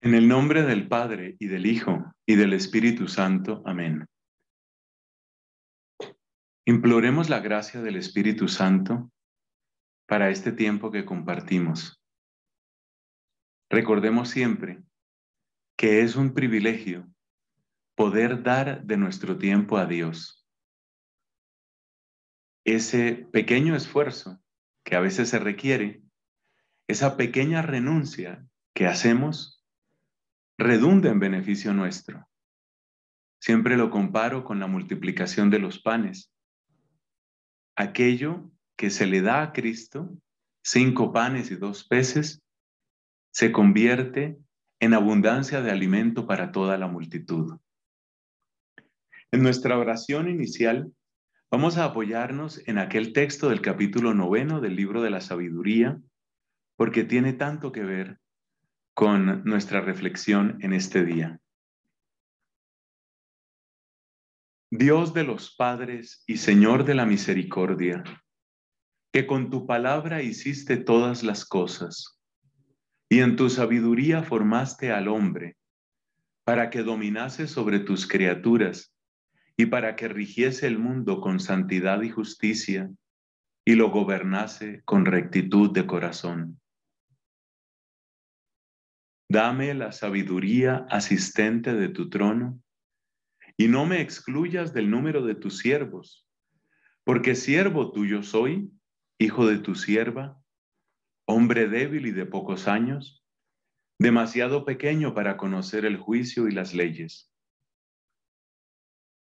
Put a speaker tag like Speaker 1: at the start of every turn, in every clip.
Speaker 1: En el nombre del Padre y del Hijo y del Espíritu Santo. Amén. Imploremos la gracia del Espíritu Santo para este tiempo que compartimos. Recordemos siempre que es un privilegio poder dar de nuestro tiempo a Dios. Ese pequeño esfuerzo que a veces se requiere, esa pequeña renuncia que hacemos redunda en beneficio nuestro. Siempre lo comparo con la multiplicación de los panes. Aquello que se le da a Cristo, cinco panes y dos peces, se convierte en abundancia de alimento para toda la multitud. En nuestra oración inicial, vamos a apoyarnos en aquel texto del capítulo noveno del libro de la sabiduría, porque tiene tanto que ver con nuestra reflexión en este día. Dios de los padres y Señor de la misericordia, que con tu palabra hiciste todas las cosas y en tu sabiduría formaste al hombre para que dominase sobre tus criaturas y para que rigiese el mundo con santidad y justicia y lo gobernase con rectitud de corazón. Dame la sabiduría asistente de tu trono y no me excluyas del número de tus siervos, porque siervo tuyo soy, hijo de tu sierva, hombre débil y de pocos años, demasiado pequeño para conocer el juicio y las leyes.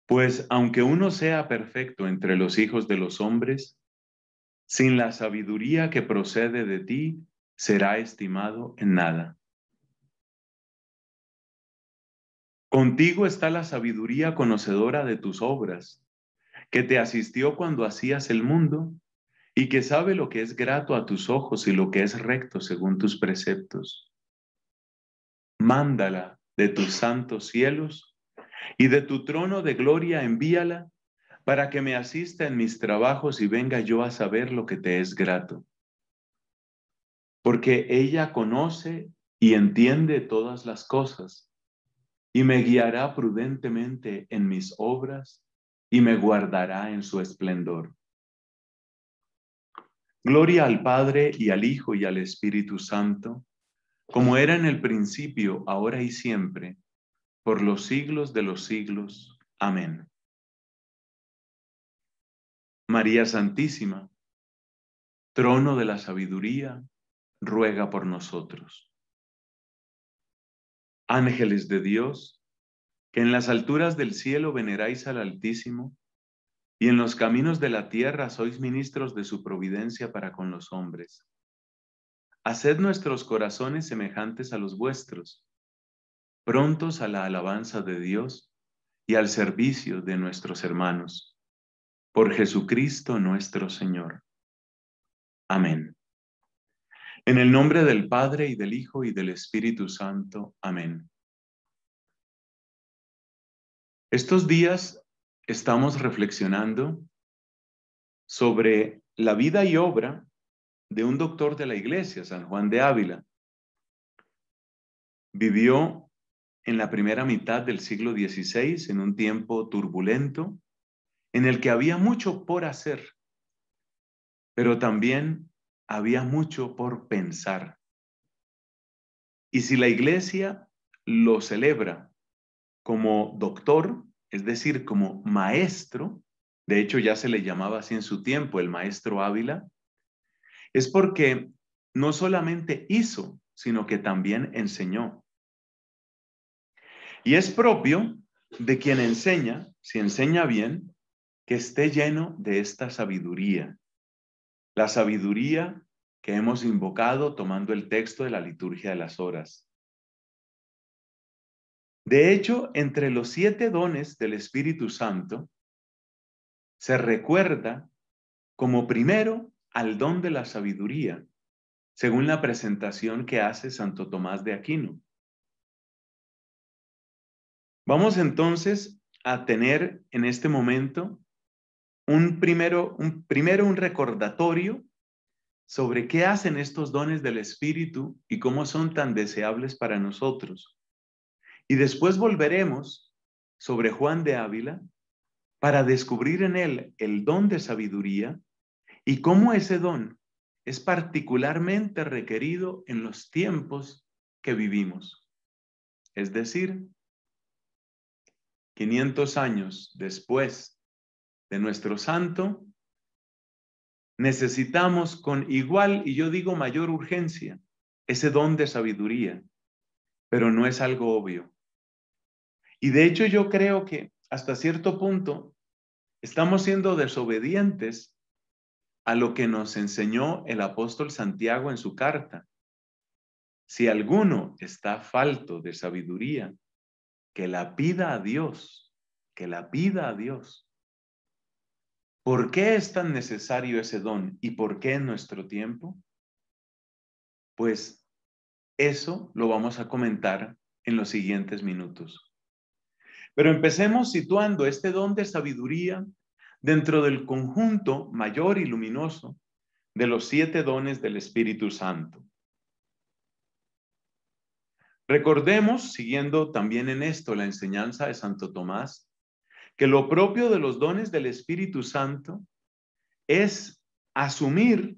Speaker 1: Pues aunque uno sea perfecto entre los hijos de los hombres, sin la sabiduría que procede de ti será estimado en nada. Contigo está la sabiduría conocedora de tus obras, que te asistió cuando hacías el mundo y que sabe lo que es grato a tus ojos y lo que es recto según tus preceptos. Mándala de tus santos cielos y de tu trono de gloria envíala para que me asista en mis trabajos y venga yo a saber lo que te es grato. Porque ella conoce y entiende todas las cosas y me guiará prudentemente en mis obras y me guardará en su esplendor. Gloria al Padre y al Hijo y al Espíritu Santo, como era en el principio, ahora y siempre, por los siglos de los siglos. Amén. María Santísima, trono de la sabiduría, ruega por nosotros ángeles de Dios, que en las alturas del cielo veneráis al Altísimo, y en los caminos de la tierra sois ministros de su providencia para con los hombres. Haced nuestros corazones semejantes a los vuestros, prontos a la alabanza de Dios y al servicio de nuestros hermanos. Por Jesucristo nuestro Señor. Amén. En el nombre del Padre y del Hijo y del Espíritu Santo. Amén. Estos días estamos reflexionando sobre la vida y obra de un doctor de la iglesia, San Juan de Ávila. Vivió en la primera mitad del siglo XVI, en un tiempo turbulento, en el que había mucho por hacer, pero también había mucho por pensar. Y si la iglesia lo celebra como doctor, es decir, como maestro, de hecho ya se le llamaba así en su tiempo el maestro Ávila, es porque no solamente hizo, sino que también enseñó. Y es propio de quien enseña, si enseña bien, que esté lleno de esta sabiduría, la sabiduría que hemos invocado tomando el texto de la liturgia de las horas. De hecho, entre los siete dones del Espíritu Santo, se recuerda como primero al don de la sabiduría, según la presentación que hace Santo Tomás de Aquino. Vamos entonces a tener en este momento un primero, un, primero un recordatorio sobre qué hacen estos dones del Espíritu y cómo son tan deseables para nosotros. Y después volveremos sobre Juan de Ávila para descubrir en él el don de sabiduría y cómo ese don es particularmente requerido en los tiempos que vivimos. Es decir, 500 años después de nuestro santo, necesitamos con igual, y yo digo mayor urgencia, ese don de sabiduría, pero no es algo obvio. Y de hecho yo creo que hasta cierto punto estamos siendo desobedientes a lo que nos enseñó el apóstol Santiago en su carta. Si alguno está falto de sabiduría, que la pida a Dios, que la pida a Dios, ¿Por qué es tan necesario ese don y por qué en nuestro tiempo? Pues eso lo vamos a comentar en los siguientes minutos. Pero empecemos situando este don de sabiduría dentro del conjunto mayor y luminoso de los siete dones del Espíritu Santo. Recordemos, siguiendo también en esto la enseñanza de Santo Tomás, que lo propio de los dones del Espíritu Santo es asumir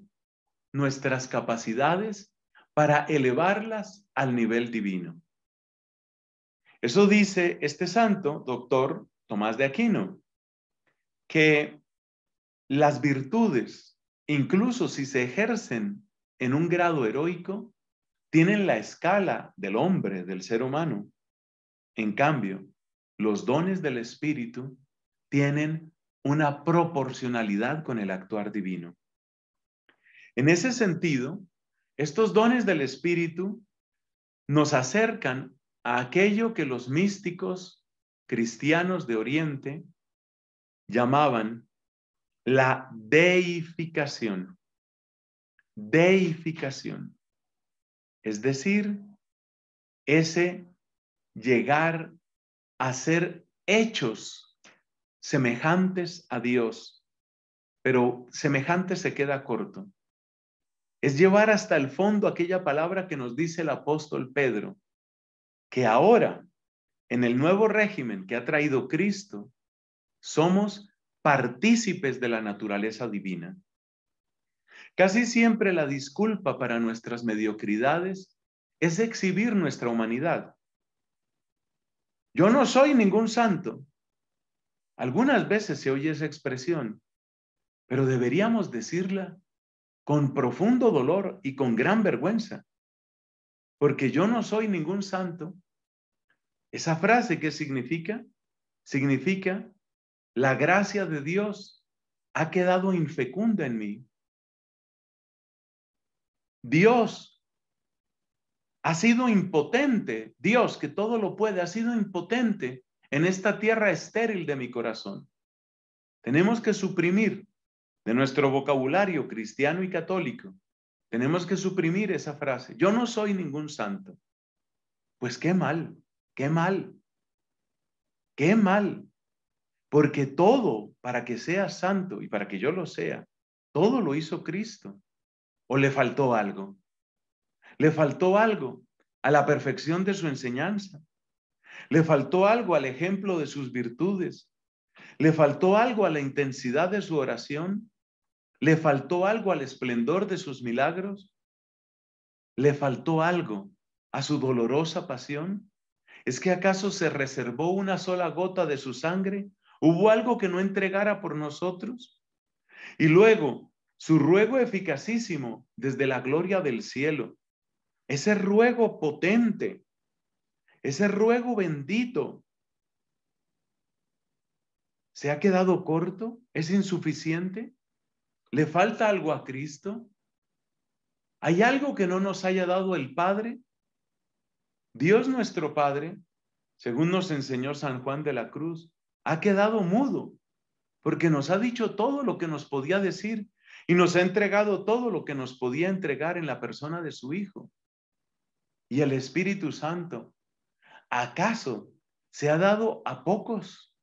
Speaker 1: nuestras capacidades para elevarlas al nivel divino. Eso dice este santo, doctor Tomás de Aquino, que las virtudes, incluso si se ejercen en un grado heroico, tienen la escala del hombre, del ser humano. En cambio, los dones del Espíritu tienen una proporcionalidad con el actuar divino. En ese sentido, estos dones del Espíritu nos acercan a aquello que los místicos cristianos de Oriente llamaban la deificación. Deificación. Es decir, ese llegar hacer hechos semejantes a Dios, pero semejante se queda corto. Es llevar hasta el fondo aquella palabra que nos dice el apóstol Pedro, que ahora, en el nuevo régimen que ha traído Cristo, somos partícipes de la naturaleza divina. Casi siempre la disculpa para nuestras mediocridades es exhibir nuestra humanidad. Yo no soy ningún santo. Algunas veces se oye esa expresión, pero deberíamos decirla con profundo dolor y con gran vergüenza, porque yo no soy ningún santo. Esa frase, ¿qué significa? Significa, la gracia de Dios ha quedado infecunda en mí. Dios ha sido impotente, Dios que todo lo puede, ha sido impotente en esta tierra estéril de mi corazón. Tenemos que suprimir de nuestro vocabulario cristiano y católico, tenemos que suprimir esa frase, yo no soy ningún santo. Pues qué mal, qué mal, qué mal, porque todo para que sea santo y para que yo lo sea, todo lo hizo Cristo. ¿O le faltó algo? Le faltó algo a la perfección de su enseñanza. Le faltó algo al ejemplo de sus virtudes. Le faltó algo a la intensidad de su oración. Le faltó algo al esplendor de sus milagros. Le faltó algo a su dolorosa pasión. ¿Es que acaso se reservó una sola gota de su sangre? ¿Hubo algo que no entregara por nosotros? Y luego, su ruego eficacísimo desde la gloria del cielo, ese ruego potente, ese ruego bendito, ¿se ha quedado corto? ¿Es insuficiente? ¿Le falta algo a Cristo? ¿Hay algo que no nos haya dado el Padre? Dios nuestro Padre, según nos enseñó San Juan de la Cruz, ha quedado mudo porque nos ha dicho todo lo que nos podía decir y nos ha entregado todo lo que nos podía entregar en la persona de su Hijo y el Espíritu Santo, ¿acaso se ha dado a pocos?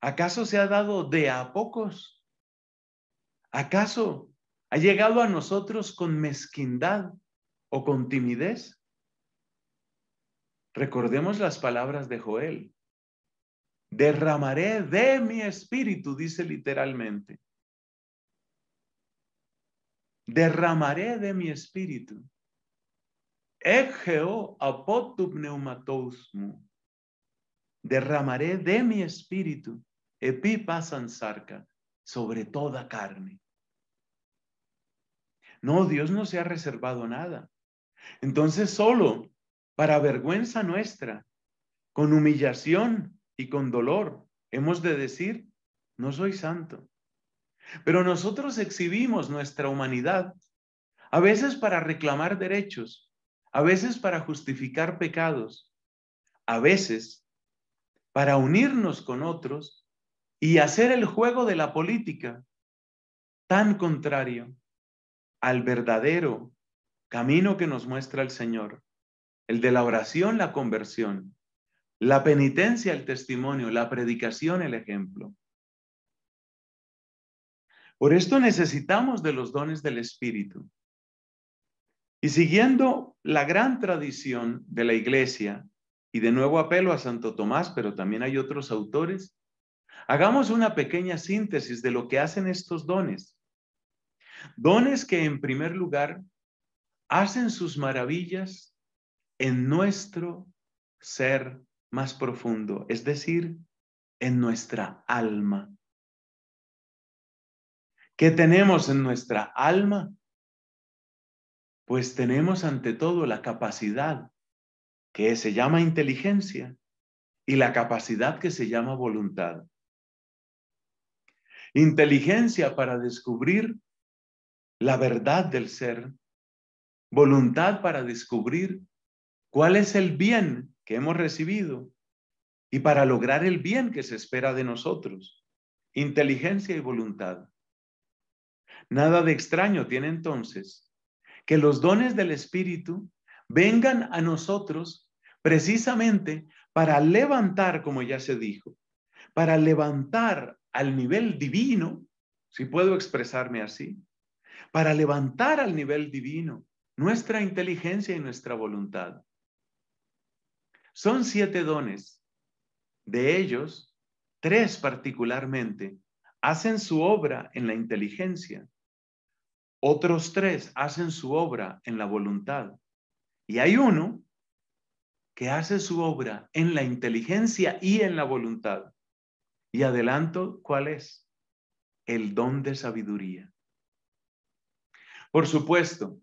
Speaker 1: ¿Acaso se ha dado de a pocos? ¿Acaso ha llegado a nosotros con mezquindad o con timidez? Recordemos las palabras de Joel. Derramaré de mi espíritu, dice literalmente. Derramaré de mi espíritu Egeo apotu pneumatosmu. Derramaré de mi espíritu, epipasan sarca, sobre toda carne. No, Dios no se ha reservado nada. Entonces solo, para vergüenza nuestra, con humillación y con dolor, hemos de decir, no soy santo. Pero nosotros exhibimos nuestra humanidad, a veces para reclamar derechos, a veces para justificar pecados, a veces para unirnos con otros y hacer el juego de la política tan contrario al verdadero camino que nos muestra el Señor, el de la oración, la conversión, la penitencia, el testimonio, la predicación, el ejemplo. Por esto necesitamos de los dones del Espíritu. Y siguiendo la gran tradición de la iglesia, y de nuevo apelo a Santo Tomás, pero también hay otros autores, hagamos una pequeña síntesis de lo que hacen estos dones. Dones que en primer lugar hacen sus maravillas en nuestro ser más profundo, es decir, en nuestra alma. ¿Qué tenemos en nuestra alma? Pues tenemos ante todo la capacidad que se llama inteligencia y la capacidad que se llama voluntad. Inteligencia para descubrir la verdad del ser, voluntad para descubrir cuál es el bien que hemos recibido y para lograr el bien que se espera de nosotros. Inteligencia y voluntad. Nada de extraño tiene entonces que los dones del Espíritu vengan a nosotros precisamente para levantar, como ya se dijo, para levantar al nivel divino, si puedo expresarme así, para levantar al nivel divino nuestra inteligencia y nuestra voluntad. Son siete dones. De ellos, tres particularmente hacen su obra en la inteligencia otros tres hacen su obra en la voluntad. Y hay uno que hace su obra en la inteligencia y en la voluntad. Y adelanto, ¿cuál es? El don de sabiduría. Por supuesto,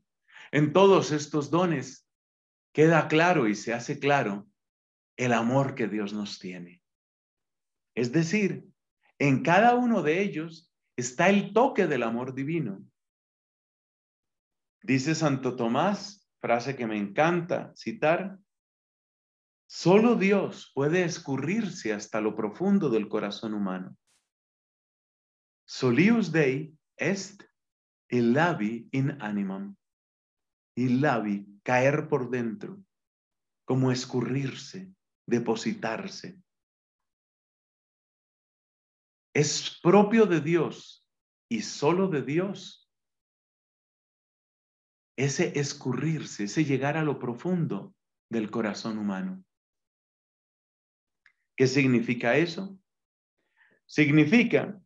Speaker 1: en todos estos dones queda claro y se hace claro el amor que Dios nos tiene. Es decir, en cada uno de ellos está el toque del amor divino. Dice Santo Tomás, frase que me encanta citar, solo Dios puede escurrirse hasta lo profundo del corazón humano. Solius Dei est illavi in animam. labi, caer por dentro, como escurrirse, depositarse. Es propio de Dios y solo de Dios ese escurrirse, ese llegar a lo profundo del corazón humano. ¿Qué significa eso? Significa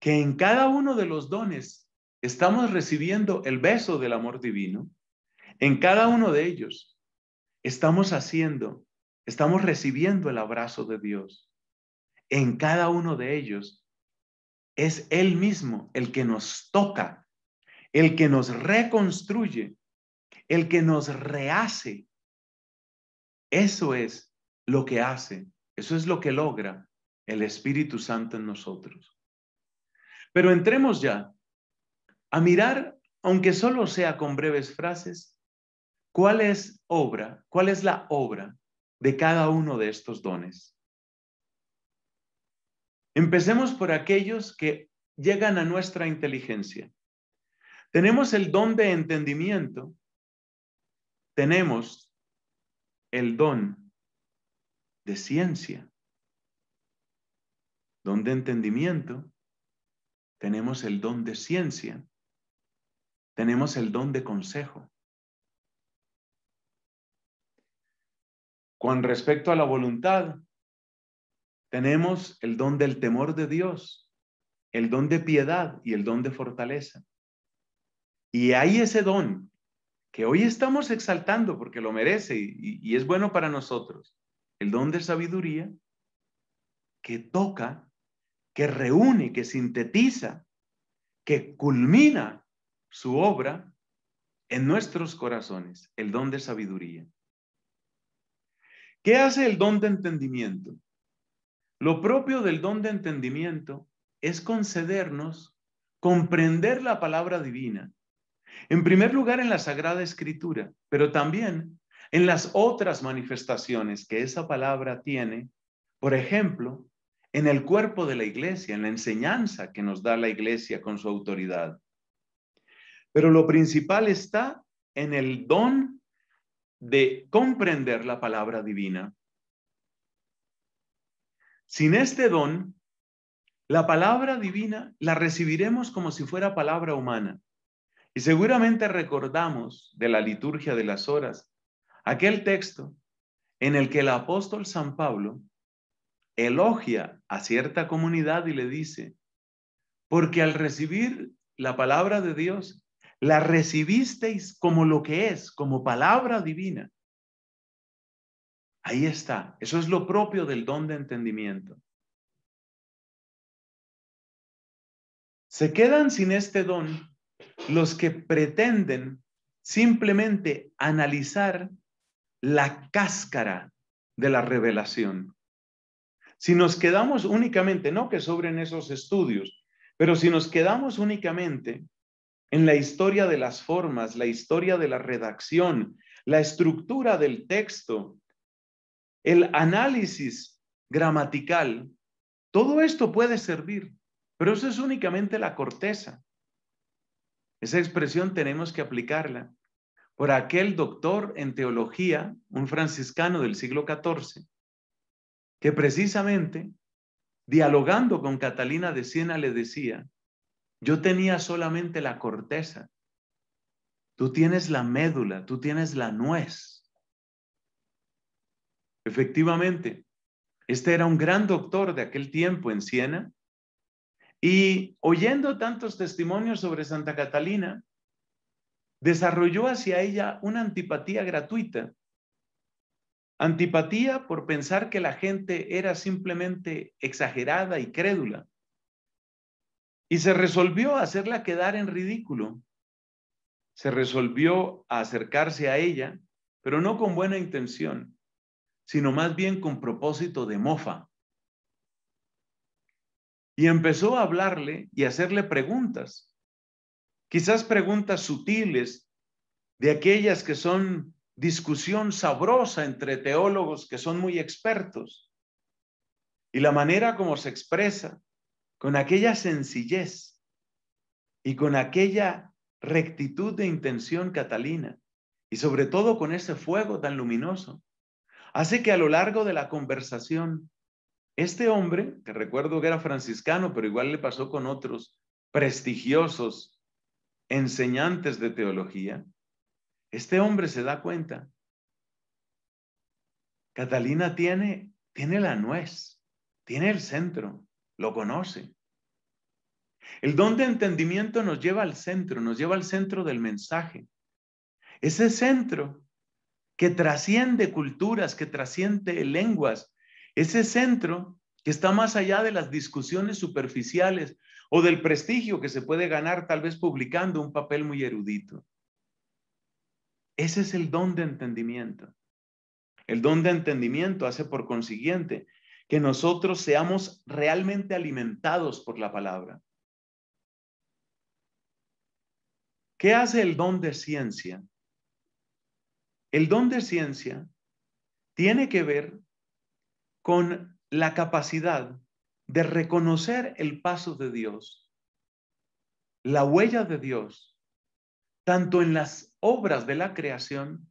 Speaker 1: que en cada uno de los dones estamos recibiendo el beso del amor divino. En cada uno de ellos estamos haciendo, estamos recibiendo el abrazo de Dios. En cada uno de ellos es Él mismo el que nos toca el que nos reconstruye, el que nos rehace. Eso es lo que hace, eso es lo que logra el Espíritu Santo en nosotros. Pero entremos ya a mirar, aunque solo sea con breves frases, cuál es obra, cuál es la obra de cada uno de estos dones. Empecemos por aquellos que llegan a nuestra inteligencia. Tenemos el don de entendimiento. Tenemos el don de ciencia. Don de entendimiento. Tenemos el don de ciencia. Tenemos el don de consejo. Con respecto a la voluntad, tenemos el don del temor de Dios, el don de piedad y el don de fortaleza. Y hay ese don que hoy estamos exaltando porque lo merece y, y, es bueno para nosotros, el don de sabiduría que toca, que reúne, que sintetiza, que culmina su obra en nuestros corazones, el don de sabiduría. ¿Qué hace el don de entendimiento? Lo propio del don de entendimiento es concedernos comprender la palabra divina en primer lugar, en la Sagrada Escritura, pero también en las otras manifestaciones que esa palabra tiene, por ejemplo, en el cuerpo de la iglesia, en la enseñanza que nos da la iglesia con su autoridad. Pero lo principal está en el don de comprender la palabra divina. Sin este don, la palabra divina la recibiremos como si fuera palabra humana. Y seguramente recordamos de la liturgia de las horas aquel texto en el que el apóstol San Pablo elogia a cierta comunidad y le dice, porque al recibir la palabra de Dios, la recibisteis como lo que es, como palabra divina. Ahí está, eso es lo propio del don de entendimiento. Se quedan sin este don los que pretenden simplemente analizar la cáscara de la revelación. Si nos quedamos únicamente, no que sobren esos estudios, pero si nos quedamos únicamente en la historia de las formas, la historia de la redacción, la estructura del texto, el análisis gramatical, todo esto puede servir, pero eso es únicamente la corteza. Esa expresión tenemos que aplicarla por aquel doctor en teología, un franciscano del siglo XIV, que precisamente, dialogando con Catalina de Siena, le decía, yo tenía solamente la corteza, tú tienes la médula, tú tienes la nuez. Efectivamente, este era un gran doctor de aquel tiempo en Siena, y oyendo tantos testimonios sobre Santa Catalina, desarrolló hacia ella una antipatía gratuita. Antipatía por pensar que la gente era simplemente exagerada y crédula. Y se resolvió a hacerla quedar en ridículo. Se resolvió a acercarse a ella, pero no con buena intención, sino más bien con propósito de mofa y empezó a hablarle y hacerle preguntas, quizás preguntas sutiles, de aquellas que son discusión sabrosa entre teólogos que son muy expertos. Y la manera como se expresa, con aquella sencillez y con aquella rectitud de intención catalina, y sobre todo con ese fuego tan luminoso, hace que a lo largo de la conversación este hombre, que recuerdo que era franciscano, pero igual le pasó con otros prestigiosos enseñantes de teología, este hombre se da cuenta. Catalina tiene, tiene la nuez, tiene el centro, lo conoce. El don de entendimiento nos lleva al centro, nos lleva al centro del mensaje. Ese centro que trasciende culturas, que trasciende lenguas, ese centro que está más allá de las discusiones superficiales o del prestigio que se puede ganar tal vez publicando un papel muy erudito. Ese es el don de entendimiento. El don de entendimiento hace por consiguiente que nosotros seamos realmente alimentados por la palabra. ¿Qué hace el don de ciencia? El don de ciencia tiene que ver con la capacidad de reconocer el paso de Dios, la huella de Dios, tanto en las obras de la creación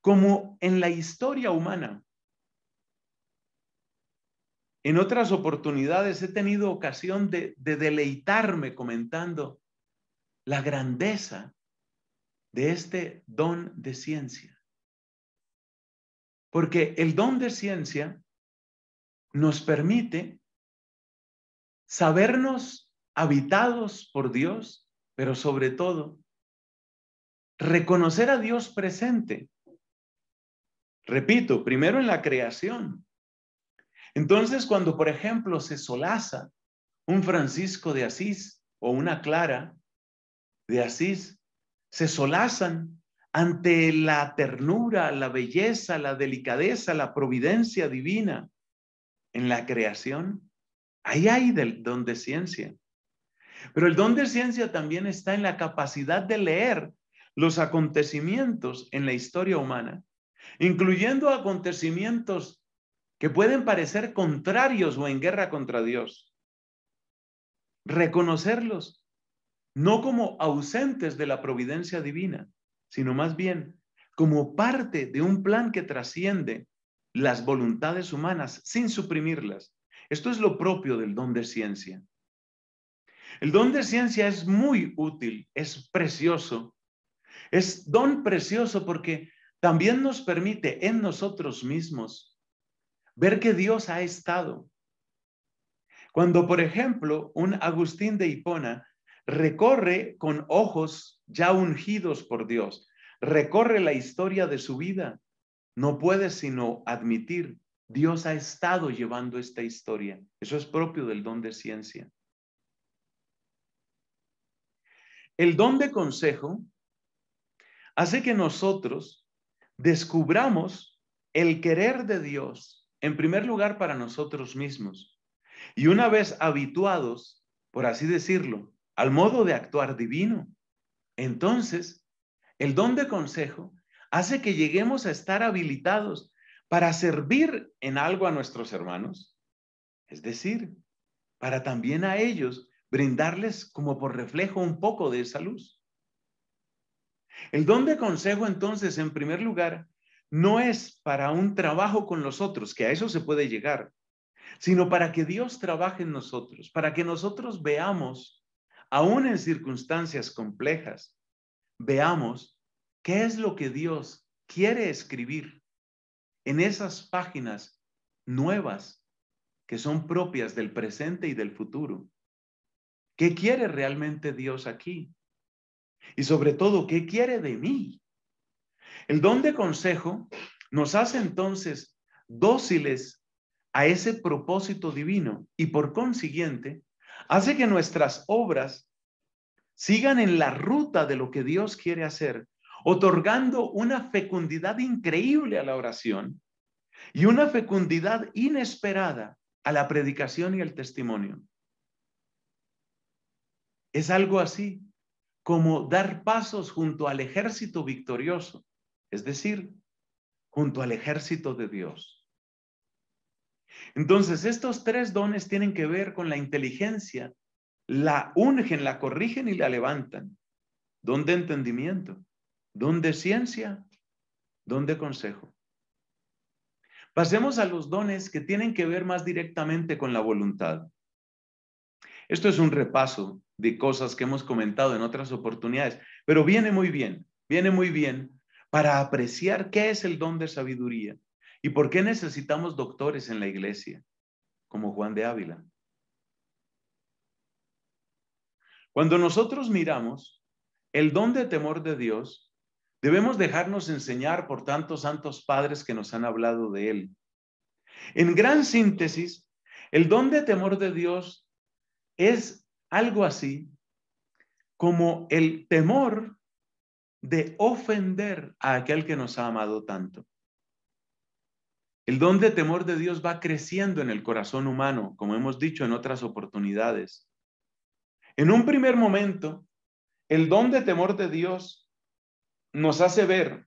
Speaker 1: como en la historia humana. En otras oportunidades he tenido ocasión de, deleitarme comentando la grandeza de este don de ciencia. Porque el don de ciencia nos permite sabernos habitados por Dios, pero sobre todo, reconocer a Dios presente. Repito, primero en la creación. Entonces, cuando, por ejemplo, se solaza un Francisco de Asís o una Clara de Asís, se solazan ante la ternura, la belleza, la delicadeza, la providencia divina en la creación, ahí hay del don de ciencia. Pero el don de ciencia también está en la capacidad de leer los acontecimientos en la historia humana, incluyendo acontecimientos que pueden parecer contrarios o en guerra contra Dios. Reconocerlos no como ausentes de la providencia divina, sino más bien como parte de un plan que trasciende las voluntades humanas sin suprimirlas. Esto es lo propio del don de ciencia. El don de ciencia es muy útil, es precioso. Es don precioso porque también nos permite en nosotros mismos ver que Dios ha estado. Cuando, por ejemplo, un Agustín de Hipona recorre con ojos ya ungidos por Dios, recorre la historia de su vida no puede sino admitir, Dios ha estado llevando esta historia. Eso es propio del don de ciencia. El don de consejo hace que nosotros descubramos el querer de Dios, en primer lugar para nosotros mismos. Y una vez habituados, por así decirlo, al modo de actuar divino, entonces el don de consejo hace que lleguemos a estar habilitados para servir en algo a nuestros hermanos. Es decir, para también a ellos brindarles como por reflejo un poco de esa luz. El don de consejo, entonces, en primer lugar, no es para un trabajo con los otros, que a eso se puede llegar, sino para que Dios trabaje en nosotros, para que nosotros veamos, aún en circunstancias complejas, veamos ¿Qué es lo que Dios quiere escribir en esas páginas nuevas que son propias del presente y del futuro? ¿Qué quiere realmente Dios aquí? Y sobre todo, ¿qué quiere de mí? El don de consejo nos hace entonces dóciles a ese propósito divino y por consiguiente hace que nuestras obras sigan en la ruta de lo que Dios quiere hacer otorgando una fecundidad increíble a la oración y una fecundidad inesperada a la predicación y al testimonio. Es algo así como dar pasos junto al ejército victorioso, es decir, junto al ejército de Dios. Entonces, estos tres dones tienen que ver con la inteligencia, la ungen, la corrigen y la levantan. Don de entendimiento don de ciencia, don de consejo. Pasemos a los dones que tienen que ver más directamente con la voluntad. Esto es un repaso de cosas que hemos comentado en otras oportunidades, pero viene muy bien, viene muy bien para apreciar qué es el don de sabiduría y por qué necesitamos doctores en la iglesia, como Juan de Ávila. Cuando nosotros miramos el don de temor de Dios, Debemos dejarnos enseñar por tantos santos padres que nos han hablado de él. En gran síntesis, el don de temor de Dios es algo así como el temor de ofender a aquel que nos ha amado tanto. El don de temor de Dios va creciendo en el corazón humano, como hemos dicho en otras oportunidades. En un primer momento, el don de temor de Dios nos hace ver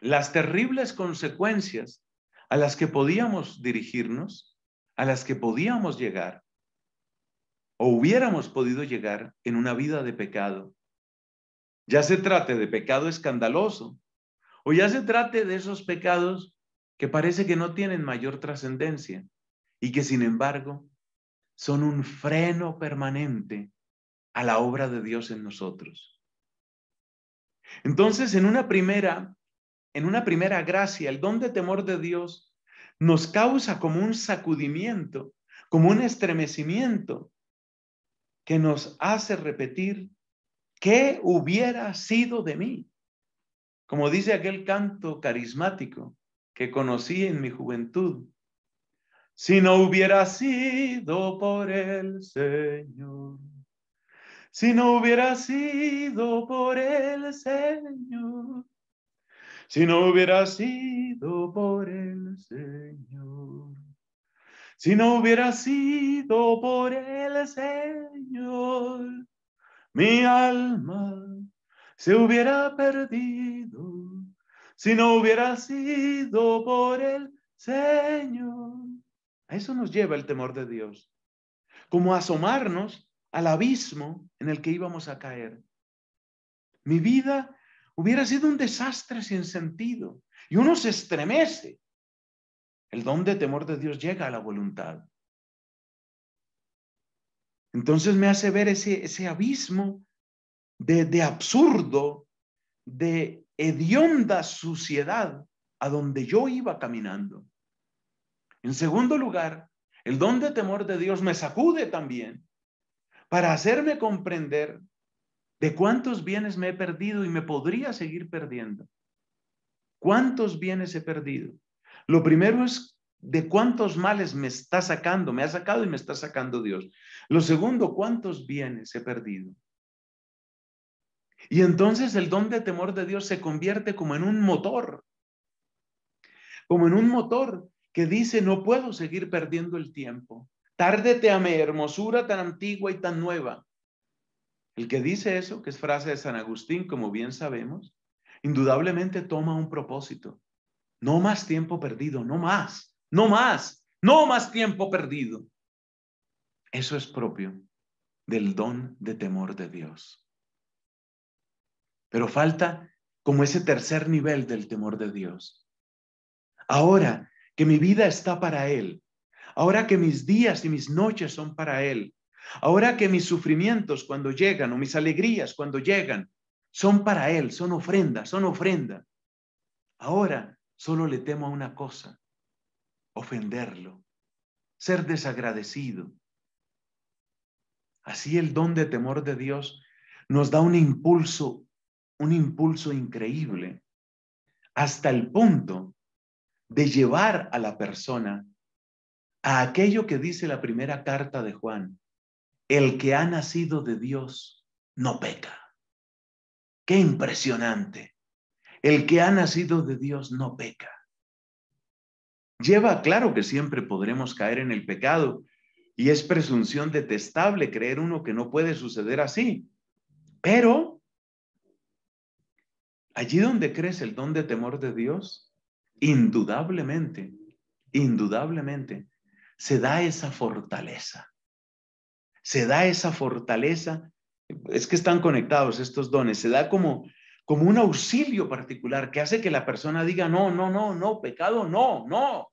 Speaker 1: las terribles consecuencias a las que podíamos dirigirnos, a las que podíamos llegar o hubiéramos podido llegar en una vida de pecado. Ya se trate de pecado escandaloso o ya se trate de esos pecados que parece que no tienen mayor trascendencia y que sin embargo son un freno permanente a la obra de Dios en nosotros. Entonces, en una primera, en una primera gracia, el don de temor de Dios nos causa como un sacudimiento, como un estremecimiento que nos hace repetir, ¿qué hubiera sido de mí? Como dice aquel canto carismático que conocí en mi juventud, si no hubiera sido por el Señor si no hubiera sido por el Señor, si no hubiera sido por el Señor, si no hubiera sido por el Señor, mi alma se hubiera perdido, si no hubiera sido por el Señor. A eso nos lleva el temor de Dios, como asomarnos al abismo en el que íbamos a caer. Mi vida hubiera sido un desastre sin sentido y uno se estremece. El don de temor de Dios llega a la voluntad. Entonces me hace ver ese, abismo de, de absurdo, de hedionda suciedad a donde yo iba caminando. En segundo lugar, el don de temor de Dios me sacude también para hacerme comprender de cuántos bienes me he perdido y me podría seguir perdiendo. ¿Cuántos bienes he perdido? Lo primero es de cuántos males me está sacando, me ha sacado y me está sacando Dios. Lo segundo, cuántos bienes he perdido. Y entonces el don de temor de Dios se convierte como en un motor, como en un motor que dice, no puedo seguir perdiendo el tiempo. Tarde a amé, hermosura tan antigua y tan nueva. El que dice eso, que es frase de San Agustín, como bien sabemos, indudablemente toma un propósito. No más tiempo perdido, no más, no más, no más tiempo perdido. Eso es propio del don de temor de Dios. Pero falta como ese tercer nivel del temor de Dios. Ahora que mi vida está para Él, Ahora que mis días y mis noches son para Él. Ahora que mis sufrimientos cuando llegan o mis alegrías cuando llegan son para Él, son ofrenda, son ofrenda. Ahora solo le temo a una cosa, ofenderlo, ser desagradecido. Así el don de temor de Dios nos da un impulso, un impulso increíble, hasta el punto de llevar a la persona a aquello que dice la primera carta de Juan, el que ha nacido de Dios no peca. Qué impresionante. El que ha nacido de Dios no peca. Lleva claro que siempre podremos caer en el pecado y es presunción detestable creer uno que no puede suceder así. Pero allí donde crece el don de temor de Dios, indudablemente, indudablemente, se da esa fortaleza. Se da esa fortaleza. Es que están conectados estos dones. Se da como, un auxilio particular que hace que la persona diga, no, no, no, no, pecado, no, no.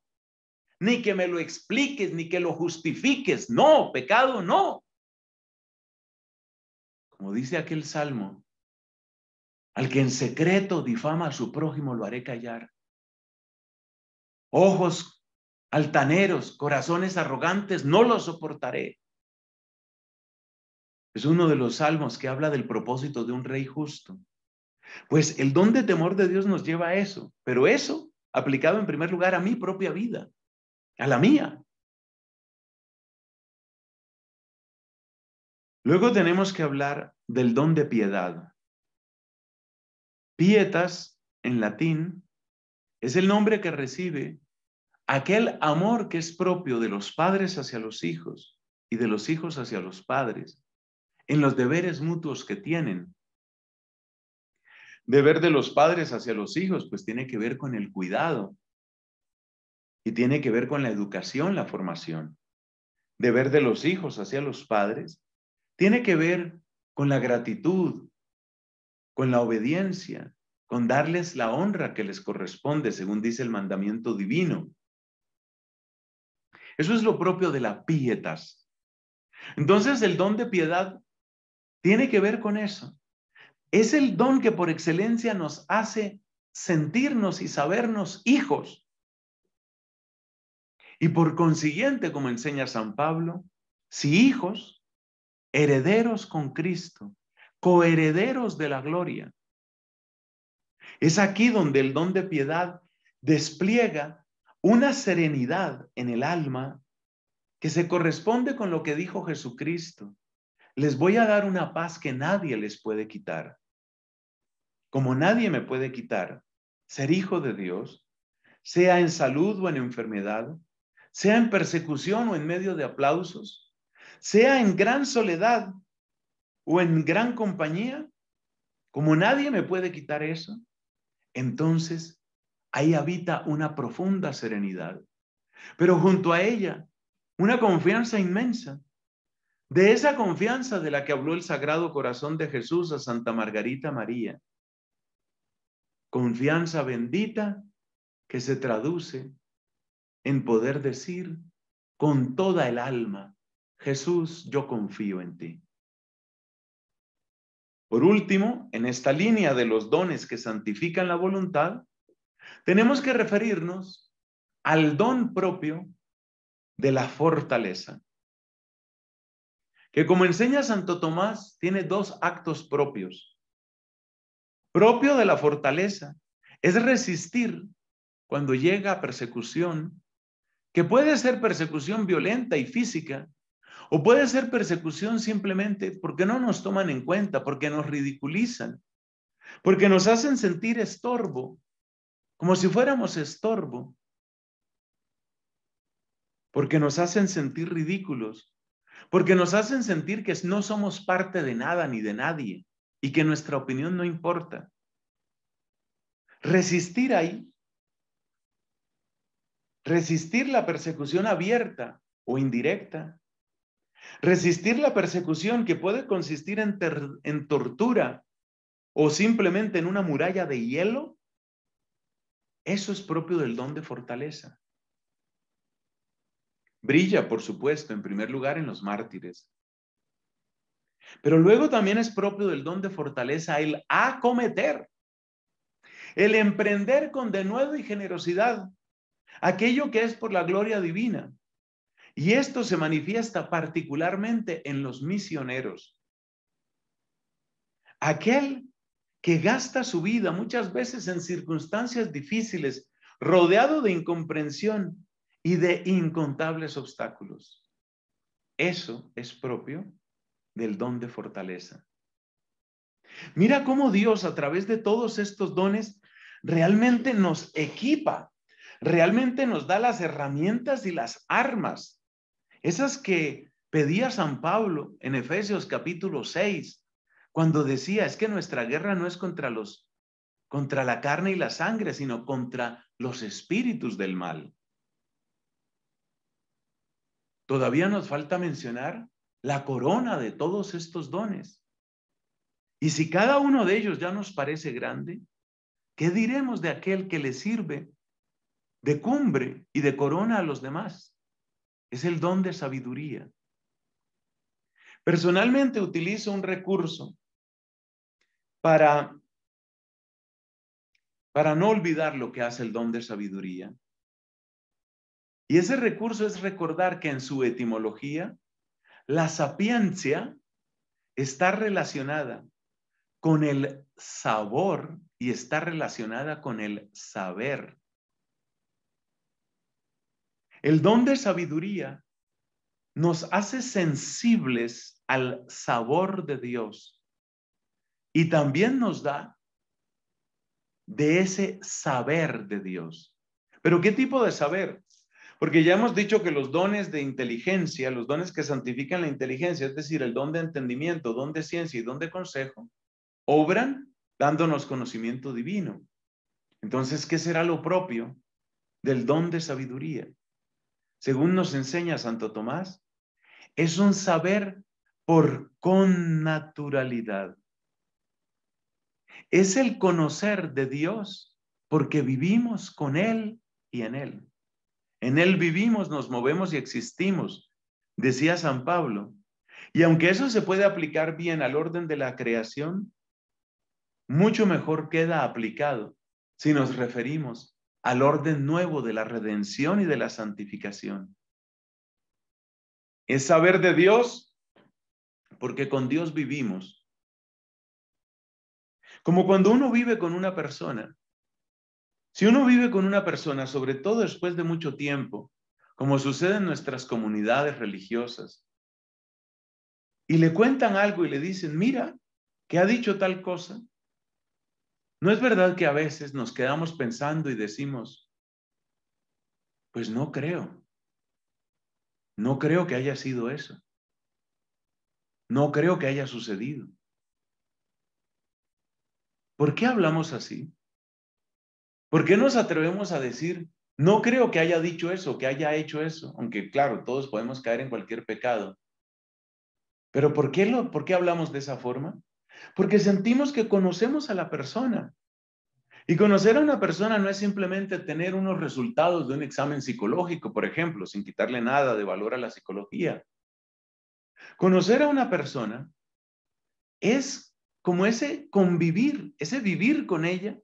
Speaker 1: Ni que me lo expliques, ni que lo justifiques. No, pecado, no. Como dice aquel salmo, al que en secreto difama a su prójimo lo haré callar. Ojos altaneros, corazones arrogantes, no los soportaré. Es uno de los salmos que habla del propósito de un rey justo. Pues el don de temor de Dios nos lleva a eso, pero eso aplicado en primer lugar a mi propia vida, a la mía. Luego tenemos que hablar del don de piedad. Pietas, en latín, es el nombre que recibe aquel amor que es propio de los padres hacia los hijos y de los hijos hacia los padres, en los deberes mutuos que tienen. Deber de los padres hacia los hijos, pues tiene que ver con el cuidado y tiene que ver con la educación, la formación. Deber de los hijos hacia los padres tiene que ver con la gratitud, con la obediencia, con darles la honra que les corresponde, según dice el mandamiento divino. Eso es lo propio de la pietas. Entonces, el don de piedad tiene que ver con eso. Es el don que por excelencia nos hace sentirnos y sabernos hijos. Y por consiguiente, como enseña San Pablo, si hijos, herederos con Cristo, coherederos de la gloria. Es aquí donde el don de piedad despliega una serenidad en el alma que se corresponde con lo que dijo Jesucristo. Les voy a dar una paz que nadie les puede quitar. Como nadie me puede quitar ser hijo de Dios, sea en salud o en enfermedad, sea en persecución o en medio de aplausos, sea en gran soledad o en gran compañía, como nadie me puede quitar eso, entonces Ahí habita una profunda serenidad, pero junto a ella una confianza inmensa. De esa confianza de la que habló el Sagrado Corazón de Jesús a Santa Margarita María. Confianza bendita que se traduce en poder decir con toda el alma, Jesús, yo confío en ti. Por último, en esta línea de los dones que santifican la voluntad, tenemos que referirnos al don propio de la fortaleza, que como enseña Santo Tomás, tiene dos actos propios. Propio de la fortaleza es resistir cuando llega persecución, que puede ser persecución violenta y física, o puede ser persecución simplemente porque no nos toman en cuenta, porque nos ridiculizan, porque nos hacen sentir estorbo, como si fuéramos estorbo, porque nos hacen sentir ridículos, porque nos hacen sentir que no somos parte de nada ni de nadie y que nuestra opinión no importa. Resistir ahí, resistir la persecución abierta o indirecta, resistir la persecución que puede consistir en, en tortura o simplemente en una muralla de hielo eso es propio del don de fortaleza. Brilla, por supuesto, en primer lugar en los mártires. Pero luego también es propio del don de fortaleza el acometer, el emprender con denuedo y generosidad aquello que es por la gloria divina. Y esto se manifiesta particularmente en los misioneros. Aquel que gasta su vida muchas veces en circunstancias difíciles, rodeado de incomprensión y de incontables obstáculos. Eso es propio del don de fortaleza. Mira cómo Dios a través de todos estos dones realmente nos equipa, realmente nos da las herramientas y las armas, esas que pedía San Pablo en Efesios capítulo 6, cuando decía, es que nuestra guerra no es contra los contra la carne y la sangre, sino contra los espíritus del mal. Todavía nos falta mencionar la corona de todos estos dones. Y si cada uno de ellos ya nos parece grande, ¿qué diremos de aquel que le sirve de cumbre y de corona a los demás? Es el don de sabiduría. Personalmente utilizo un recurso para, para no olvidar lo que hace el don de sabiduría. Y ese recurso es recordar que en su etimología, la sapiencia está relacionada con el sabor y está relacionada con el saber. El don de sabiduría nos hace sensibles al sabor de Dios y también nos da de ese saber de Dios. Pero ¿qué tipo de saber? Porque ya hemos dicho que los dones de inteligencia, los dones que santifican la inteligencia, es decir, el don de entendimiento, don de ciencia y don de consejo, obran dándonos conocimiento divino. Entonces, ¿qué será lo propio del don de sabiduría? Según nos enseña Santo Tomás, es un saber por connaturalidad es el conocer de Dios, porque vivimos con Él y en Él. En Él vivimos, nos movemos y existimos, decía San Pablo. Y aunque eso se puede aplicar bien al orden de la creación, mucho mejor queda aplicado si nos referimos al orden nuevo de la redención y de la santificación. Es saber de Dios, porque con Dios vivimos, como cuando uno vive con una persona. Si uno vive con una persona, sobre todo después de mucho tiempo, como sucede en nuestras comunidades religiosas, y le cuentan algo y le dicen, mira, que ha dicho tal cosa, ¿no es verdad que a veces nos quedamos pensando y decimos, pues no creo, no creo que haya sido eso, no creo que haya sucedido? ¿Por qué hablamos así? ¿Por qué nos atrevemos a decir, no creo que haya dicho eso, que haya hecho eso? Aunque claro, todos podemos caer en cualquier pecado. Pero ¿por qué, por qué hablamos de esa forma? Porque sentimos que conocemos a la persona. Y conocer a una persona no es simplemente tener unos resultados de un examen psicológico, por ejemplo, sin quitarle nada de valor a la psicología. Conocer a una persona es como ese convivir, ese vivir con ella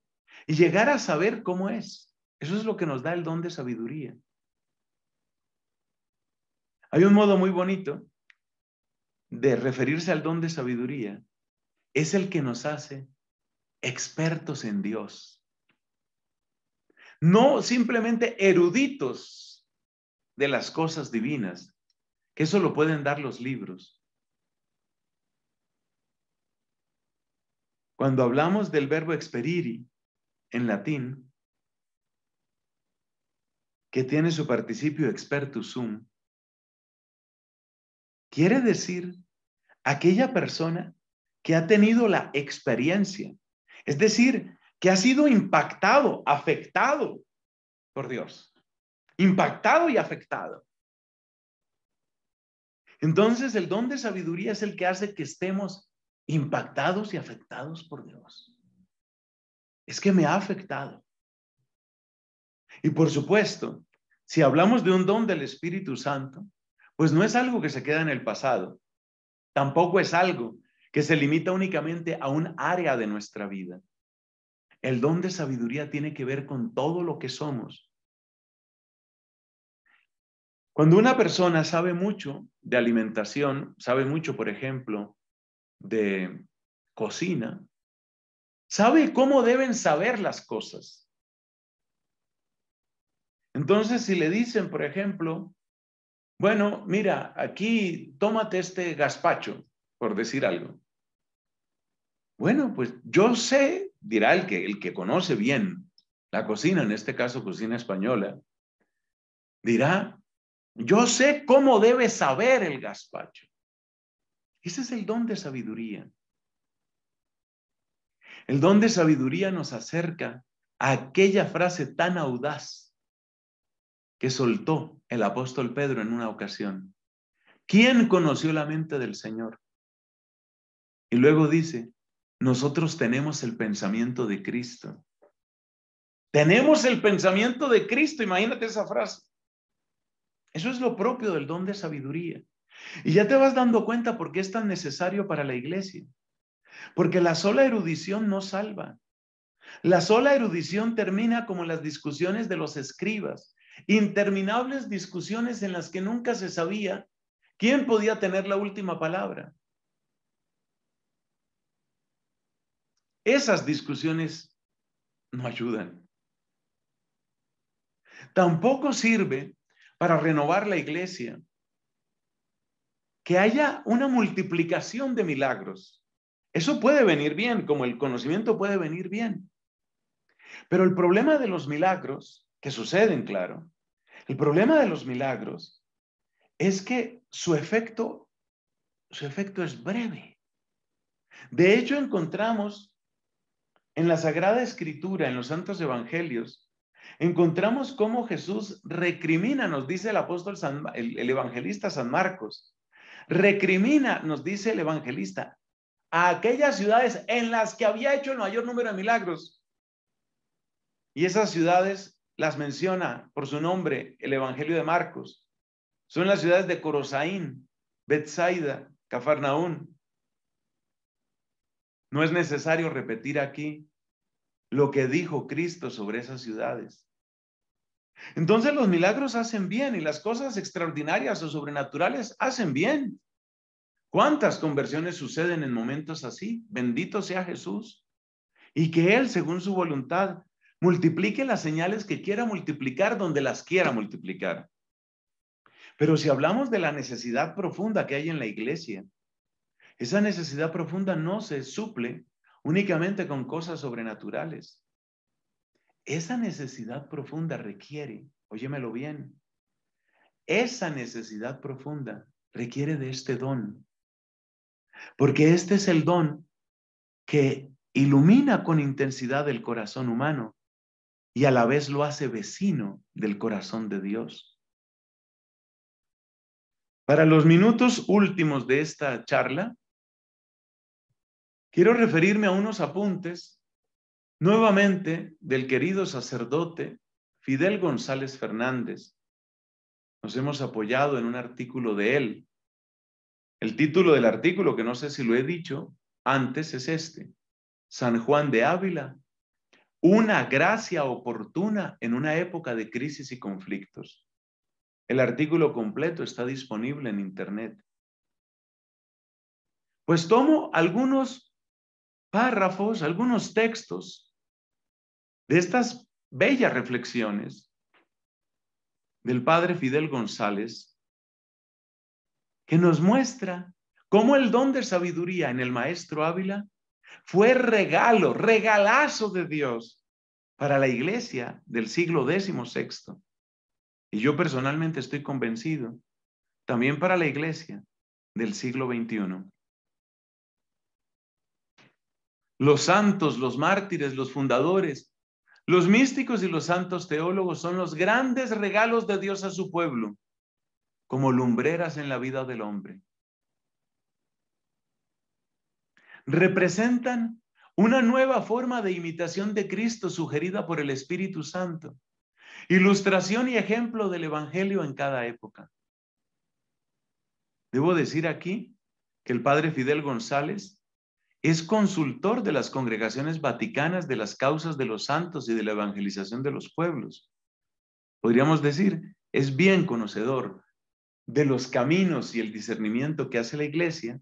Speaker 1: y llegar a saber cómo es. Eso es lo que nos da el don de sabiduría. Hay un modo muy bonito de referirse al don de sabiduría. Es el que nos hace expertos en Dios. No simplemente eruditos de las cosas divinas, que eso lo pueden dar los libros, Cuando hablamos del verbo experiri en latín, que tiene su participio expertusum, quiere decir aquella persona que ha tenido la experiencia, es decir, que ha sido impactado, afectado por Dios, impactado y afectado. Entonces el don de sabiduría es el que hace que estemos impactados y afectados por Dios. Es que me ha afectado. Y por supuesto, si hablamos de un don del Espíritu Santo, pues no es algo que se queda en el pasado, tampoco es algo que se limita únicamente a un área de nuestra vida. El don de sabiduría tiene que ver con todo lo que somos. Cuando una persona sabe mucho de alimentación, sabe mucho, por ejemplo, de cocina, sabe cómo deben saber las cosas. Entonces, si le dicen, por ejemplo, bueno, mira, aquí tómate este gazpacho, por decir algo. Bueno, pues yo sé, dirá el que, el que conoce bien la cocina, en este caso cocina española, dirá, yo sé cómo debe saber el gazpacho. Ese es el don de sabiduría. El don de sabiduría nos acerca a aquella frase tan audaz que soltó el apóstol Pedro en una ocasión. ¿Quién conoció la mente del Señor? Y luego dice, nosotros tenemos el pensamiento de Cristo. Tenemos el pensamiento de Cristo, imagínate esa frase. Eso es lo propio del don de sabiduría. Y ya te vas dando cuenta por qué es tan necesario para la iglesia. Porque la sola erudición no salva. La sola erudición termina como las discusiones de los escribas, interminables discusiones en las que nunca se sabía quién podía tener la última palabra. Esas discusiones no ayudan. Tampoco sirve para renovar la iglesia que haya una multiplicación de milagros. Eso puede venir bien, como el conocimiento puede venir bien. Pero el problema de los milagros, que suceden, claro, el problema de los milagros es que su efecto, su efecto es breve. De hecho, encontramos en la Sagrada Escritura, en los Santos Evangelios, encontramos cómo Jesús recrimina, nos dice el apóstol el evangelista San Marcos, Recrimina, nos dice el evangelista, a aquellas ciudades en las que había hecho el mayor número de milagros. Y esas ciudades las menciona por su nombre el Evangelio de Marcos. Son las ciudades de Corosaín, Betsaida, Cafarnaún. No es necesario repetir aquí lo que dijo Cristo sobre esas ciudades. Entonces los milagros hacen bien y las cosas extraordinarias o sobrenaturales hacen bien. ¿Cuántas conversiones suceden en momentos así? Bendito sea Jesús. Y que Él, según su voluntad, multiplique las señales que quiera multiplicar donde las quiera multiplicar. Pero si hablamos de la necesidad profunda que hay en la iglesia, esa necesidad profunda no se suple únicamente con cosas sobrenaturales. Esa necesidad profunda requiere, óyemelo bien, esa necesidad profunda requiere de este don, porque este es el don que ilumina con intensidad el corazón humano y a la vez lo hace vecino del corazón de Dios. Para los minutos últimos de esta charla, quiero referirme a unos apuntes nuevamente del querido sacerdote Fidel González Fernández. Nos hemos apoyado en un artículo de él. El título del artículo, que no sé si lo he dicho antes, es este. San Juan de Ávila, una gracia oportuna en una época de crisis y conflictos. El artículo completo está disponible en Internet. Pues tomo algunos párrafos, algunos textos de estas bellas reflexiones del padre Fidel González, que nos muestra cómo el don de sabiduría en el maestro Ávila fue regalo, regalazo de Dios para la iglesia del siglo XVI. Y yo personalmente estoy convencido, también para la iglesia del siglo XXI. Los santos, los mártires, los fundadores, los místicos y los santos teólogos son los grandes regalos de Dios a su pueblo, como lumbreras en la vida del hombre. Representan una nueva forma de imitación de Cristo sugerida por el Espíritu Santo, ilustración y ejemplo del Evangelio en cada época. Debo decir aquí que el padre Fidel González es consultor de las congregaciones vaticanas de las causas de los santos y de la evangelización de los pueblos. Podríamos decir, es bien conocedor de los caminos y el discernimiento que hace la iglesia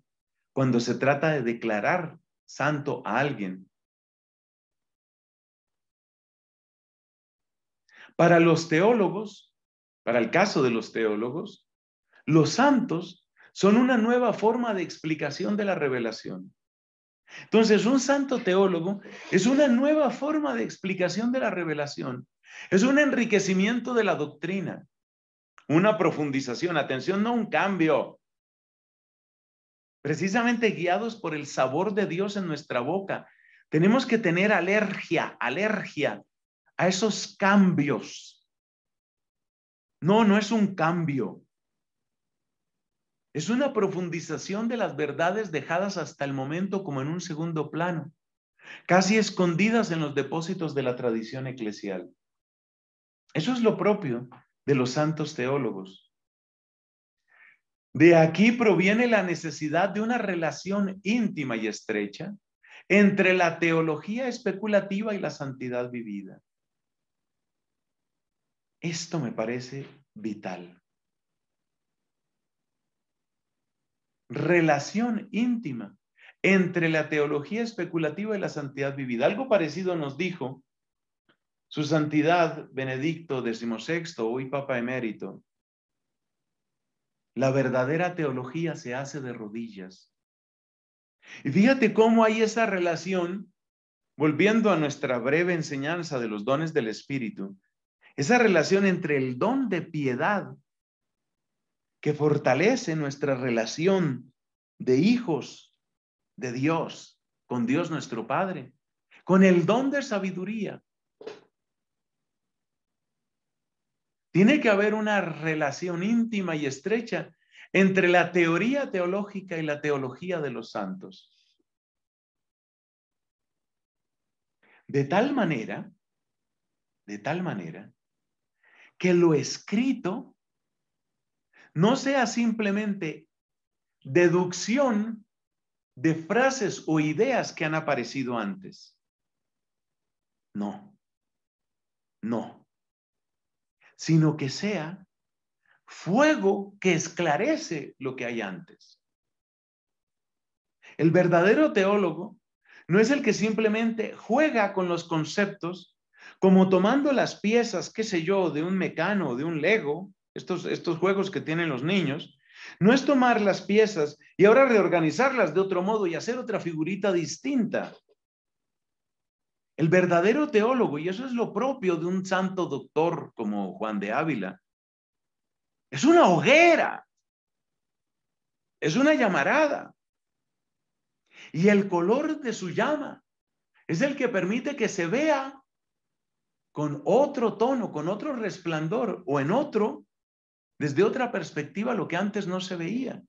Speaker 1: cuando se trata de declarar santo a alguien. Para los teólogos, para el caso de los teólogos, los santos son una nueva forma de explicación de la revelación. Entonces, un santo teólogo es una nueva forma de explicación de la revelación, es un enriquecimiento de la doctrina, una profundización, atención, no un cambio. Precisamente guiados por el sabor de Dios en nuestra boca, tenemos que tener alergia, alergia a esos cambios. No, no es un cambio, es una profundización de las verdades dejadas hasta el momento como en un segundo plano, casi escondidas en los depósitos de la tradición eclesial. Eso es lo propio de los santos teólogos. De aquí proviene la necesidad de una relación íntima y estrecha entre la teología especulativa y la santidad vivida. Esto me parece vital. relación íntima entre la teología especulativa y la santidad vivida. Algo parecido nos dijo su santidad Benedicto XVI, hoy Papa Emérito. La verdadera teología se hace de rodillas. Y fíjate cómo hay esa relación, volviendo a nuestra breve enseñanza de los dones del Espíritu, esa relación entre el don de piedad que fortalece nuestra relación de hijos de Dios, con Dios nuestro Padre, con el don de sabiduría. Tiene que haber una relación íntima y estrecha entre la teoría teológica y la teología de los santos. De tal manera, de tal manera, que lo escrito no sea simplemente deducción de frases o ideas que han aparecido antes. No, no, sino que sea fuego que esclarece lo que hay antes. El verdadero teólogo no es el que simplemente juega con los conceptos como tomando las piezas, qué sé yo, de un mecano o de un lego estos, juegos que tienen los niños, no es tomar las piezas y ahora reorganizarlas de otro modo y hacer otra figurita distinta. El verdadero teólogo, y eso es lo propio de un santo doctor como Juan de Ávila, es una hoguera, es una llamarada. Y el color de su llama es el que permite que se vea con otro tono, con otro resplandor o en otro desde otra perspectiva lo que antes no se veía.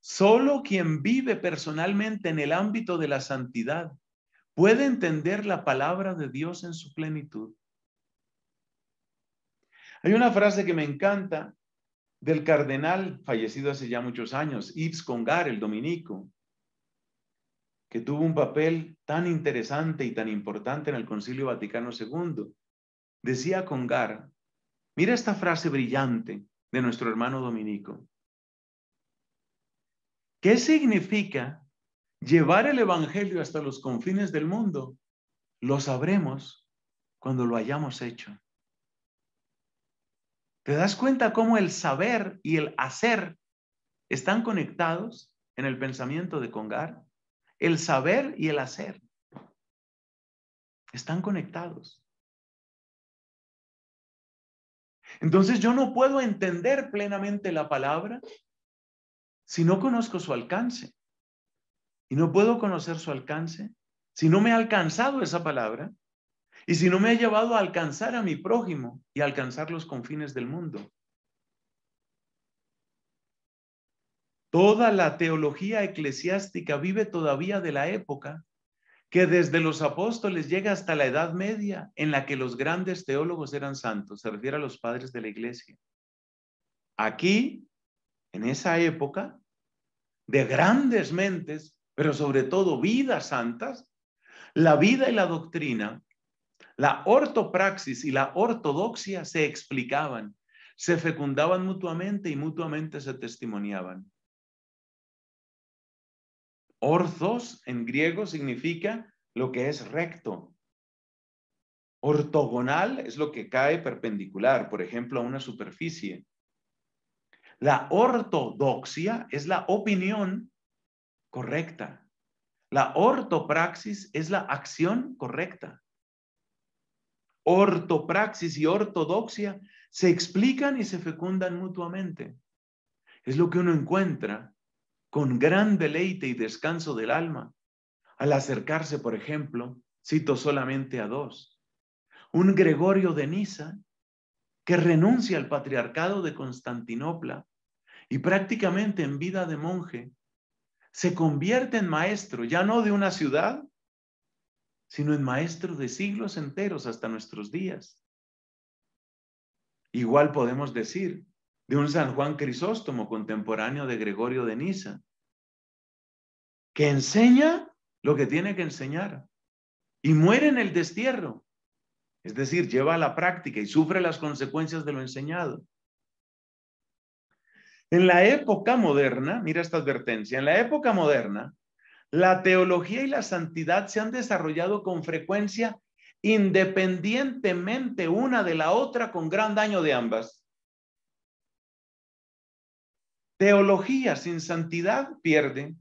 Speaker 1: Solo quien vive personalmente en el ámbito de la santidad puede entender la palabra de Dios en su plenitud. Hay una frase que me encanta del cardenal fallecido hace ya muchos años, Yves Congar, el dominico, que tuvo un papel tan interesante y tan importante en el Concilio Vaticano II. Decía Congar, Mira esta frase brillante de nuestro hermano dominico. ¿Qué significa llevar el Evangelio hasta los confines del mundo? Lo sabremos cuando lo hayamos hecho. ¿Te das cuenta cómo el saber y el hacer están conectados en el pensamiento de Congar? El saber y el hacer están conectados. Entonces yo no puedo entender plenamente la palabra si no conozco su alcance. Y no puedo conocer su alcance si no me ha alcanzado esa palabra y si no me ha llevado a alcanzar a mi prójimo y alcanzar los confines del mundo. Toda la teología eclesiástica vive todavía de la época que desde los apóstoles llega hasta la Edad Media, en la que los grandes teólogos eran santos, se refiere a los padres de la iglesia. Aquí, en esa época, de grandes mentes, pero sobre todo vidas santas, la vida y la doctrina, la ortopraxis y la ortodoxia se explicaban, se fecundaban mutuamente y mutuamente se testimoniaban. Orthos en griego significa lo que es recto. Ortogonal es lo que cae perpendicular, por ejemplo, a una superficie. La ortodoxia es la opinión correcta. La ortopraxis es la acción correcta. Ortopraxis y ortodoxia se explican y se fecundan mutuamente. Es lo que uno encuentra con gran deleite y descanso del alma, al acercarse, por ejemplo, cito solamente a dos, un Gregorio de Niza, que renuncia al patriarcado de Constantinopla y prácticamente en vida de monje, se convierte en maestro, ya no de una ciudad, sino en maestro de siglos enteros hasta nuestros días. Igual podemos decir de un San Juan Crisóstomo, contemporáneo de Gregorio de Niza, que enseña lo que tiene que enseñar y muere en el destierro, es decir, lleva a la práctica y sufre las consecuencias de lo enseñado. En la época moderna, mira esta advertencia, en la época moderna, la teología y la santidad se han desarrollado con frecuencia independientemente una de la otra con gran daño de ambas. Teología sin santidad pierde.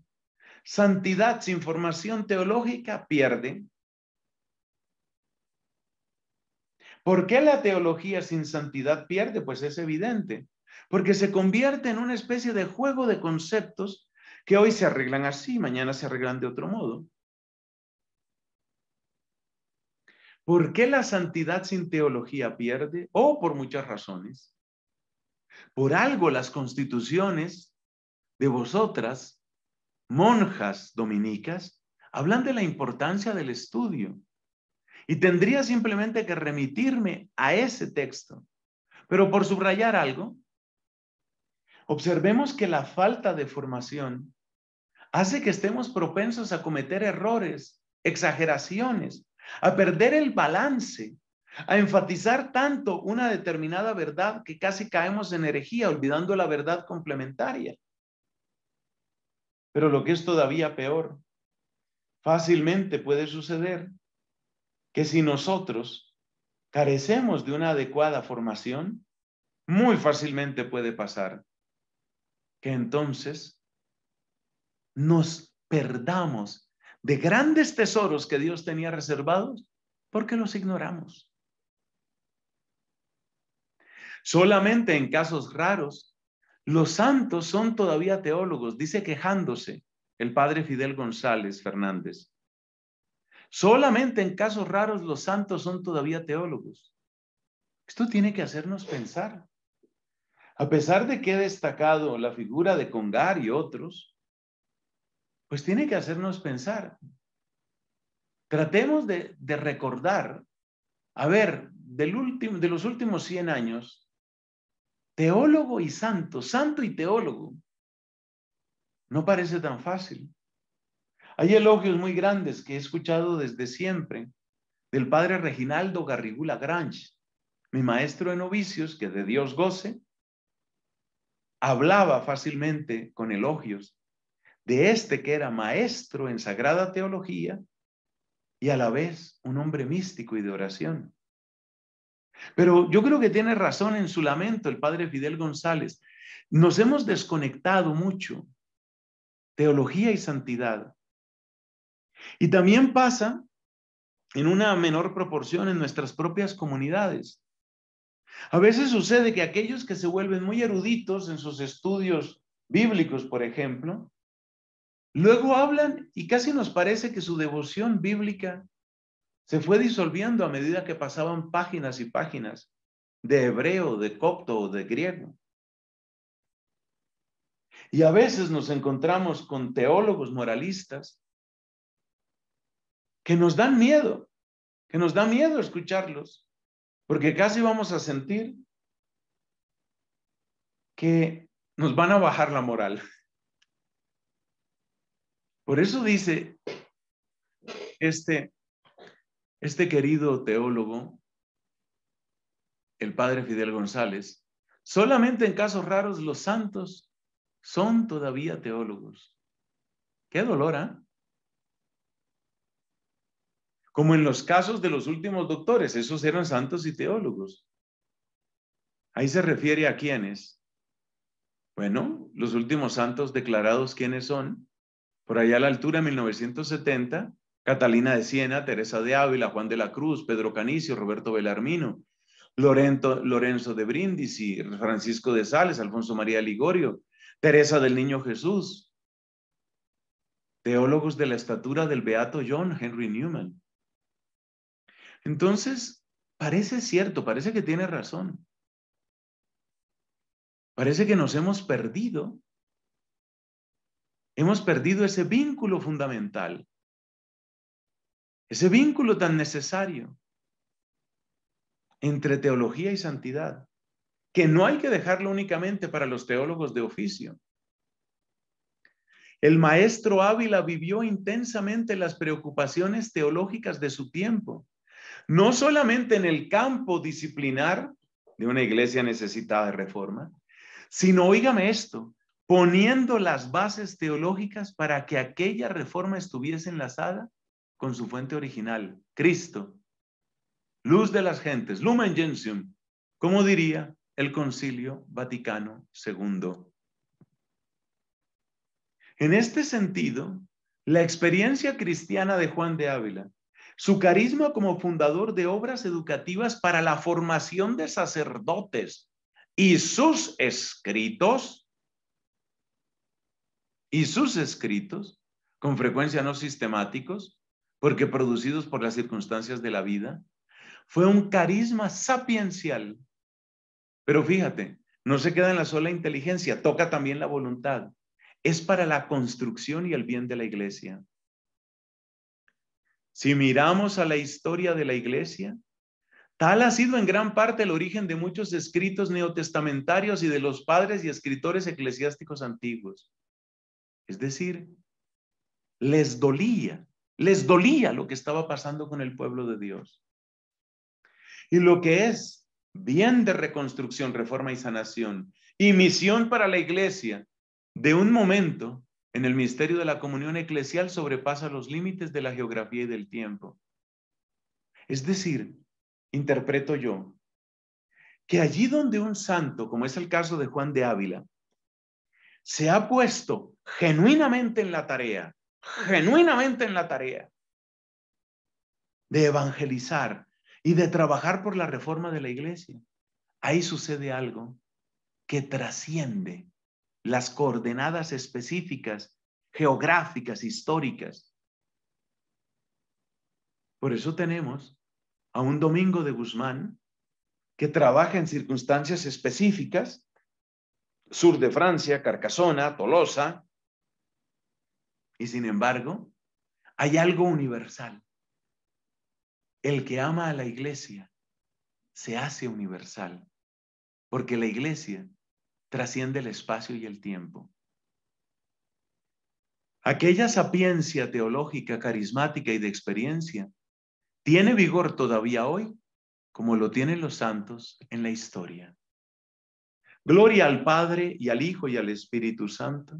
Speaker 1: Santidad sin formación teológica pierde. ¿Por qué la teología sin santidad pierde? Pues es evidente, porque se convierte en una especie de juego de conceptos que hoy se arreglan así, mañana se arreglan de otro modo. ¿Por qué la santidad sin teología pierde? O oh, por muchas razones. Por algo las constituciones de vosotras, monjas dominicas, hablan de la importancia del estudio. Y tendría simplemente que remitirme a ese texto. Pero por subrayar algo, observemos que la falta de formación hace que estemos propensos a cometer errores, exageraciones, a perder el balance a enfatizar tanto una determinada verdad que casi caemos en herejía, olvidando la verdad complementaria. Pero lo que es todavía peor, fácilmente puede suceder que si nosotros carecemos de una adecuada formación, muy fácilmente puede pasar que entonces nos perdamos de grandes tesoros que Dios tenía reservados porque los ignoramos. Solamente en casos raros, los santos son todavía teólogos, dice quejándose el padre Fidel González Fernández. Solamente en casos raros los santos son todavía teólogos. Esto tiene que hacernos pensar. A pesar de que he destacado la figura de Congar y otros, pues tiene que hacernos pensar. Tratemos de, recordar, a ver, de los últimos 100 años, Teólogo y santo, santo y teólogo. No parece tan fácil. Hay elogios muy grandes que he escuchado desde siempre del padre Reginaldo Garrigula Grange, mi maestro en novicios, que de Dios goce, hablaba fácilmente con elogios de este que era maestro en sagrada teología y a la vez un hombre místico y de oración. Pero yo creo que tiene razón en su lamento el padre Fidel González. Nos hemos desconectado mucho, teología y santidad. Y también pasa en una menor proporción en nuestras propias comunidades. A veces sucede que aquellos que se vuelven muy eruditos en sus estudios bíblicos, por ejemplo, luego hablan y casi nos parece que su devoción bíblica se fue disolviendo a medida que pasaban páginas y páginas de hebreo, de copto o de griego. Y a veces nos encontramos con teólogos moralistas que nos dan miedo, que nos da miedo escucharlos, porque casi vamos a sentir que nos van a bajar la moral. Por eso dice este este querido teólogo, el padre Fidel González, solamente en casos raros los santos son todavía teólogos. Qué dolor, ¿eh? Como en los casos de los últimos doctores, esos eran santos y teólogos. Ahí se refiere a quiénes. Bueno, los últimos santos declarados, ¿quiénes son? Por allá a la altura 1970, Catalina de Siena, Teresa de Ávila, Juan de la Cruz, Pedro Canicio, Roberto Belarmino, Lorenzo, Lorenzo de Brindisi, Francisco de Sales, Alfonso María Ligorio, Teresa del Niño Jesús, teólogos de la estatura del beato John Henry Newman. Entonces, parece cierto, parece que tiene razón. Parece que nos hemos perdido. Hemos perdido ese vínculo fundamental ese vínculo tan necesario entre teología y santidad, que no hay que dejarlo únicamente para los teólogos de oficio. El maestro Ávila vivió intensamente las preocupaciones teológicas de su tiempo, no solamente en el campo disciplinar de una iglesia necesitada de reforma, sino, oígame esto, poniendo las bases teológicas para que aquella reforma estuviese enlazada con su fuente original, Cristo, luz de las gentes, lumen gentium, como diría el Concilio Vaticano II. En este sentido, la experiencia cristiana de Juan de Ávila, su carisma como fundador de obras educativas para la formación de sacerdotes y sus escritos, y sus escritos, con frecuencia no sistemáticos, porque producidos por las circunstancias de la vida, fue un carisma sapiencial. Pero fíjate, no se queda en la sola inteligencia, toca también la voluntad. Es para la construcción y el bien de la iglesia. Si miramos a la historia de la iglesia, tal ha sido en gran parte el origen de muchos escritos neotestamentarios y de los padres y escritores eclesiásticos antiguos. Es decir, les dolía les dolía lo que estaba pasando con el pueblo de Dios. Y lo que es bien de reconstrucción, reforma y sanación y misión para la iglesia, de un momento en el misterio de la comunión eclesial sobrepasa los límites de la geografía y del tiempo. Es decir, interpreto yo, que allí donde un santo, como es el caso de Juan de Ávila, se ha puesto genuinamente en la tarea genuinamente en la tarea de evangelizar y de trabajar por la reforma de la iglesia, ahí sucede algo que trasciende las coordenadas específicas, geográficas, históricas. Por eso tenemos a un Domingo de Guzmán que trabaja en circunstancias específicas, sur de Francia, Carcasona, Tolosa, y sin embargo, hay algo universal. El que ama a la iglesia se hace universal, porque la iglesia trasciende el espacio y el tiempo. Aquella sapiencia teológica, carismática y de experiencia tiene vigor todavía hoy, como lo tienen los santos en la historia. Gloria al Padre y al Hijo y al Espíritu Santo